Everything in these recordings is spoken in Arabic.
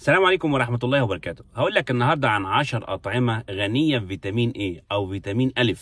السلام عليكم ورحمة الله وبركاته هقول لك النهاردة عن 10 أطعمة غنية بفيتامين A أو فيتامين أ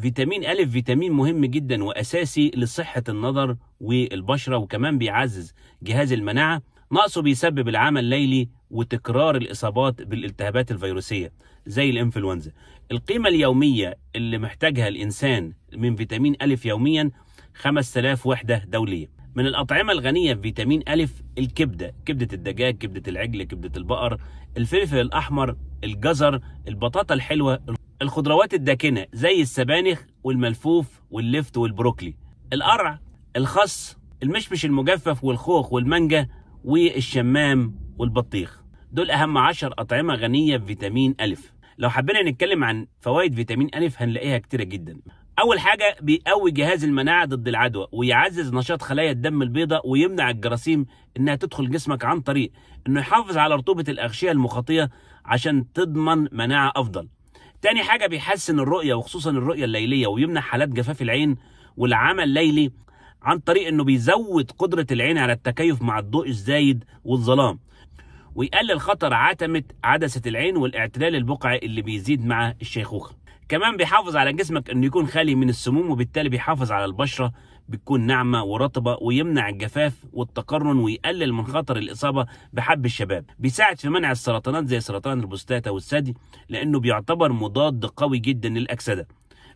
فيتامين أ فيتامين مهم جدا وأساسي لصحة النظر والبشرة وكمان بيعزز جهاز المناعة نقصه بيسبب العمل الليلي وتكرار الإصابات بالالتهابات الفيروسية زي الإنفلونزا القيمة اليومية اللي محتاجها الإنسان من فيتامين أ يوميا 5000 وحدة دولية من الأطعمة الغنية بفيتامين أ الكبدة كبدة الدجاج كبدة العجل كبدة البقر الفلفل الأحمر الجزر البطاطا الحلوة الخضروات الداكنة زي السبانخ والملفوف واللفت والبروكلي القرع الخس المشمش المجفف والخوخ والمانجا والشمام والبطيخ دول أهم عشر أطعمة غنية بفيتامين أ لو حبينا نتكلم عن فوائد فيتامين أ هنلاقيها كتيرة جدا اول حاجه بيقوي جهاز المناعه ضد العدوى ويعزز نشاط خلايا الدم البيضاء ويمنع الجراثيم انها تدخل جسمك عن طريق انه يحافظ على رطوبه الاغشيه المخاطيه عشان تضمن مناعه افضل تاني حاجه بيحسن الرؤيه وخصوصا الرؤيه الليليه ويمنع حالات جفاف العين والعمل الليلي عن طريق انه بيزود قدره العين على التكيف مع الضوء الزايد والظلام ويقلل خطر عتمه عدسه العين والاعتلال البقعي اللي بيزيد مع الشيخوخه كمان بيحافظ على جسمك انه يكون خالي من السموم وبالتالي بيحافظ على البشره بتكون ناعمه ورطبه ويمنع الجفاف والتقرن ويقلل من خطر الاصابه بحب الشباب بيساعد في منع السرطانات زي سرطان البوستاتا والثدي لانه بيعتبر مضاد قوي جدا للاكسده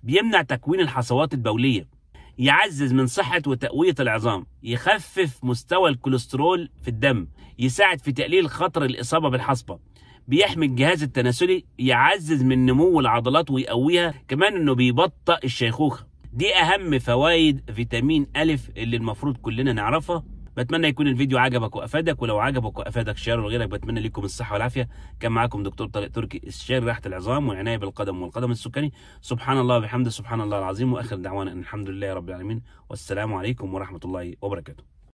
بيمنع تكوين الحصوات البوليه يعزز من صحة وتقوية العظام يخفف مستوى الكوليسترول في الدم يساعد في تقليل خطر الإصابة بالحصبة بيحمي الجهاز التناسلي يعزز من نمو العضلات ويقويها كمان انه بيبطئ الشيخوخه دي اهم فوائد فيتامين الف اللي المفروض كلنا نعرفها بتمنى يكون الفيديو عجبك وافادك ولو عجبك وافادك شيره لغيرك بتمنى لكم الصحه والعافيه كان معاكم دكتور طارق تركي استشاري راحه العظام والعنايه بالقدم والقدم السكاني سبحان الله وبحمده سبحان الله العظيم واخر دعوانا ان الحمد لله رب العالمين والسلام عليكم ورحمه الله وبركاته